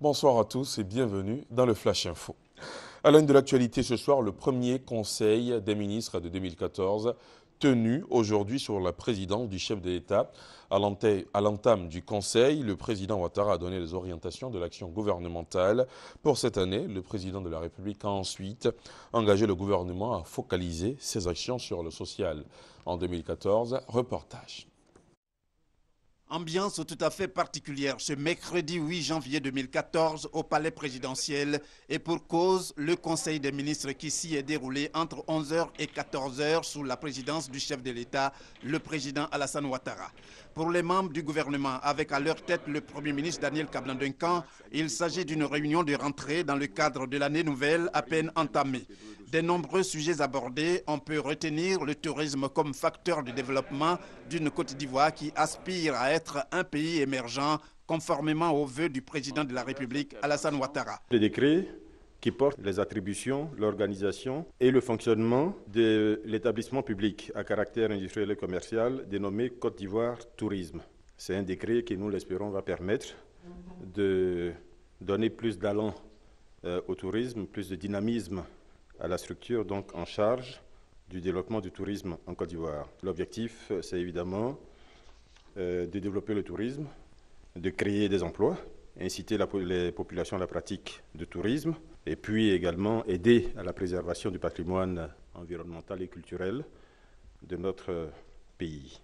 Bonsoir à tous et bienvenue dans le Flash Info. À l'heure de l'actualité ce soir, le premier conseil des ministres de 2014 Tenu aujourd'hui sur la présidence du chef de l'État. À l'entame du Conseil, le président Ouattara a donné les orientations de l'action gouvernementale. Pour cette année, le président de la République a ensuite engagé le gouvernement à focaliser ses actions sur le social. En 2014, reportage. Ambiance tout à fait particulière ce mercredi 8 janvier 2014 au palais présidentiel et pour cause le conseil des ministres qui s'y est déroulé entre 11h et 14h sous la présidence du chef de l'État, le président Alassane Ouattara. Pour les membres du gouvernement, avec à leur tête le premier ministre Daniel Kablan-Duncan, il s'agit d'une réunion de rentrée dans le cadre de l'année nouvelle à peine entamée. Des nombreux sujets abordés, on peut retenir le tourisme comme facteur de développement d'une Côte d'Ivoire qui aspire à être un pays émergent conformément aux vœux du président de la République, Alassane Ouattara. Le décret qui porte les attributions, l'organisation et le fonctionnement de l'établissement public à caractère industriel et commercial dénommé Côte d'Ivoire Tourisme. C'est un décret qui, nous l'espérons, va permettre de donner plus d'allant euh, au tourisme, plus de dynamisme à la structure donc en charge du développement du tourisme en Côte d'Ivoire. L'objectif, euh, c'est évidemment euh, de développer le tourisme, de créer des emplois, inciter les populations à la pratique du tourisme et puis également aider à la préservation du patrimoine environnemental et culturel de notre euh, pays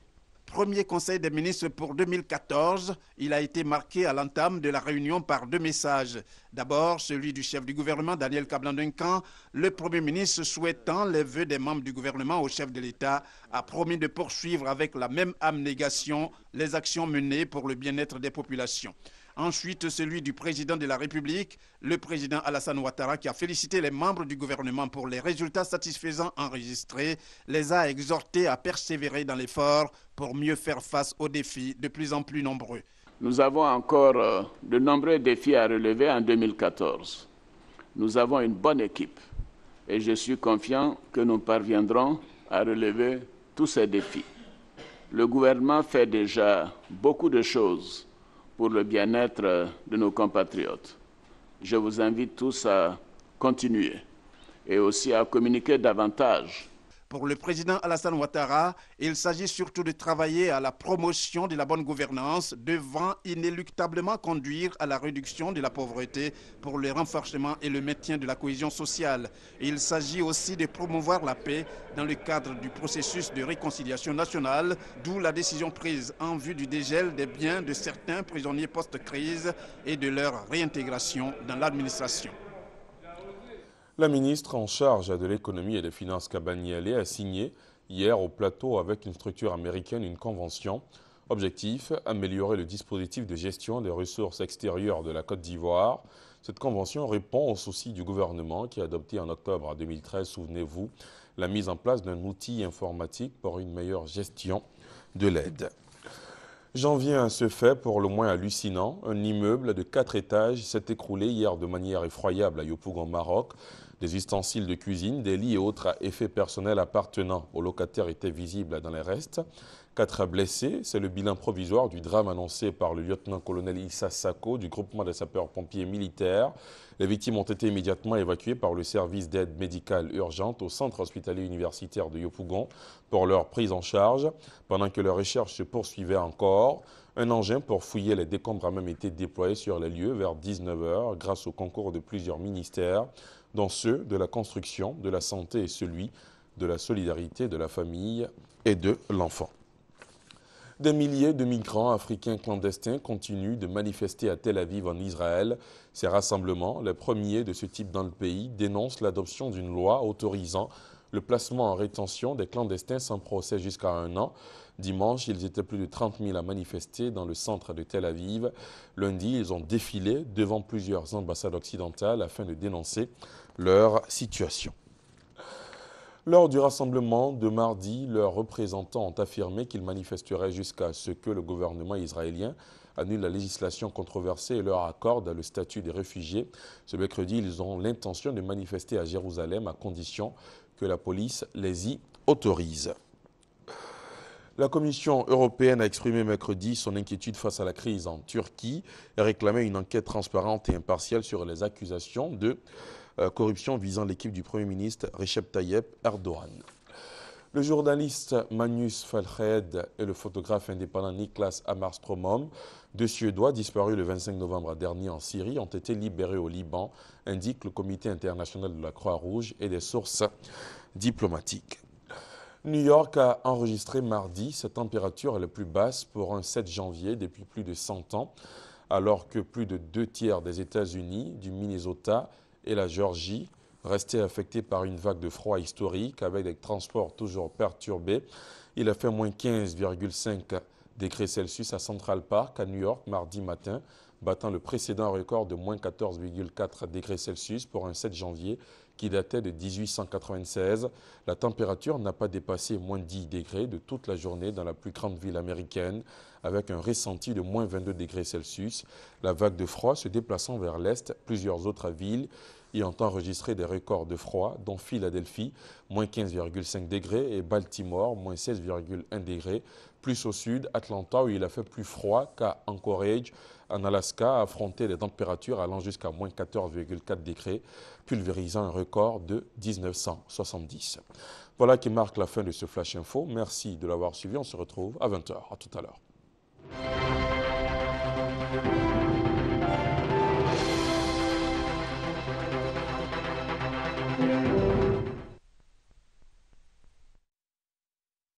premier Conseil des ministres pour 2014, il a été marqué à l'entame de la réunion par deux messages. D'abord, celui du chef du gouvernement, Daniel kablan duncan le Premier ministre souhaitant les vœux des membres du gouvernement au chef de l'État, a promis de poursuivre avec la même abnégation les actions menées pour le bien-être des populations. Ensuite, celui du président de la République, le président Alassane Ouattara, qui a félicité les membres du gouvernement pour les résultats satisfaisants enregistrés, les a exhortés à persévérer dans l'effort pour mieux faire face aux défis de plus en plus nombreux. Nous avons encore euh, de nombreux défis à relever en 2014. Nous avons une bonne équipe et je suis confiant que nous parviendrons à relever tous ces défis. Le gouvernement fait déjà beaucoup de choses pour le bien-être euh, de nos compatriotes. Je vous invite tous à continuer et aussi à communiquer davantage pour le président Alassane Ouattara, il s'agit surtout de travailler à la promotion de la bonne gouvernance devant inéluctablement conduire à la réduction de la pauvreté pour le renforcement et le maintien de la cohésion sociale. Il s'agit aussi de promouvoir la paix dans le cadre du processus de réconciliation nationale, d'où la décision prise en vue du dégel des biens de certains prisonniers post-crise et de leur réintégration dans l'administration. La ministre en charge de l'économie et des finances Cabaniale a signé hier au plateau avec une structure américaine une convention. Objectif, améliorer le dispositif de gestion des ressources extérieures de la Côte d'Ivoire. Cette convention répond aux soucis du gouvernement qui a adopté en octobre 2013, souvenez-vous, la mise en place d'un outil informatique pour une meilleure gestion de l'aide. J'en viens à ce fait pour le moins hallucinant. Un immeuble de quatre étages s'est écroulé hier de manière effroyable à en Maroc. Des ustensiles de cuisine, des lits et autres effets personnels appartenant aux locataires étaient visibles dans les restes. Quatre blessés, c'est le bilan provisoire du drame annoncé par le lieutenant-colonel Issa Sako du groupement des sapeurs-pompiers militaires. Les victimes ont été immédiatement évacuées par le service d'aide médicale urgente au centre hospitalier universitaire de Yopougon pour leur prise en charge. Pendant que leurs recherches se poursuivaient encore, un engin pour fouiller les décombres a même été déployé sur les lieux vers 19h grâce au concours de plusieurs ministères, dont ceux de la construction, de la santé et celui de la solidarité de la famille et de l'enfant. Des milliers de migrants africains clandestins continuent de manifester à Tel Aviv en Israël. Ces rassemblements, les premiers de ce type dans le pays, dénoncent l'adoption d'une loi autorisant le placement en rétention des clandestins sans procès jusqu'à un an. Dimanche, ils étaient plus de 30 000 à manifester dans le centre de Tel Aviv. Lundi, ils ont défilé devant plusieurs ambassades occidentales afin de dénoncer leur situation. Lors du rassemblement de mardi, leurs représentants ont affirmé qu'ils manifesteraient jusqu'à ce que le gouvernement israélien annule la législation controversée et leur accorde le statut de réfugiés. Ce mercredi, ils ont l'intention de manifester à Jérusalem à condition que la police les y autorise. La Commission européenne a exprimé mercredi son inquiétude face à la crise en Turquie et réclamé une enquête transparente et impartiale sur les accusations de euh, corruption visant l'équipe du Premier ministre Recep Tayyip Erdogan. Le journaliste Magnus Falched et le photographe indépendant Niklas Amarstromom, deux Suédois disparus le 25 novembre dernier en Syrie, ont été libérés au Liban, indique le Comité international de la Croix-Rouge et des sources diplomatiques. New York a enregistré mardi sa température la plus basse pour un 7 janvier depuis plus de 100 ans, alors que plus de deux tiers des États-Unis, du Minnesota et la Géorgie, restée affectée par une vague de froid historique avec des transports toujours perturbés. Il a fait moins 15,5 degrés Celsius à Central Park à New York mardi matin battant le précédent record de moins 14,4 degrés Celsius pour un 7 janvier qui datait de 1896. La température n'a pas dépassé moins 10 degrés de toute la journée dans la plus grande ville américaine, avec un ressenti de moins 22 degrés Celsius. La vague de froid se déplaçant vers l'est, plusieurs autres villes y ont enregistré des records de froid, dont Philadelphie, moins 15,5 degrés, et Baltimore, moins 16,1 degrés, plus au sud, Atlanta, où il a fait plus froid qu'à Anchorage, en Alaska, a affronté des températures allant jusqu'à moins 14,4 degrés, pulvérisant un record de 1970. Voilà qui marque la fin de ce Flash Info. Merci de l'avoir suivi. On se retrouve à 20h. A tout à l'heure.